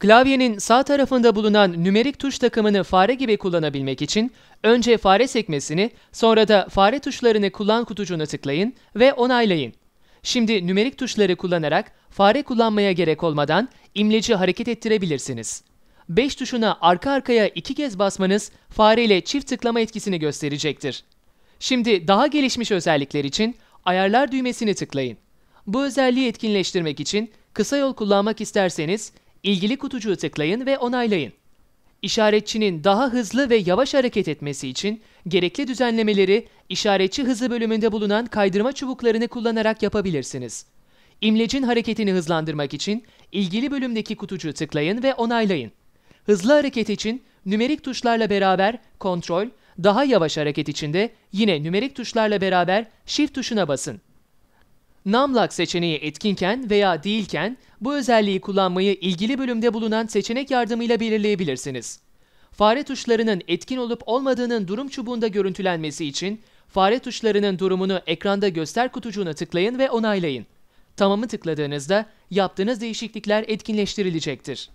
Klavyenin sağ tarafında bulunan nümerik tuş takımını fare gibi kullanabilmek için önce fare sekmesini sonra da fare tuşlarını kullan kutucuğuna tıklayın ve onaylayın. Şimdi nümerik tuşları kullanarak fare kullanmaya gerek olmadan imleci hareket ettirebilirsiniz. 5 tuşuna arka arkaya 2 kez basmanız fare ile çift tıklama etkisini gösterecektir. Şimdi daha gelişmiş özellikler için ayarlar düğmesini tıklayın. Bu özelliği etkinleştirmek için kısa yol kullanmak isterseniz İlgili kutucuğu tıklayın ve onaylayın. İşaretçinin daha hızlı ve yavaş hareket etmesi için gerekli düzenlemeleri işaretçi hızı bölümünde bulunan kaydırma çubuklarını kullanarak yapabilirsiniz. İmlecin hareketini hızlandırmak için ilgili bölümdeki kutucuğu tıklayın ve onaylayın. Hızlı hareket için nümerik tuşlarla beraber kontrol, daha yavaş hareket için de yine nümerik tuşlarla beraber shift tuşuna basın. Namlak seçeneği etkinken veya değilken bu özelliği kullanmayı ilgili bölümde bulunan seçenek yardımıyla belirleyebilirsiniz. Fare tuşlarının etkin olup olmadığının durum çubuğunda görüntülenmesi için fare tuşlarının durumunu ekranda göster kutucuğuna tıklayın ve onaylayın. Tamamı tıkladığınızda yaptığınız değişiklikler etkinleştirilecektir.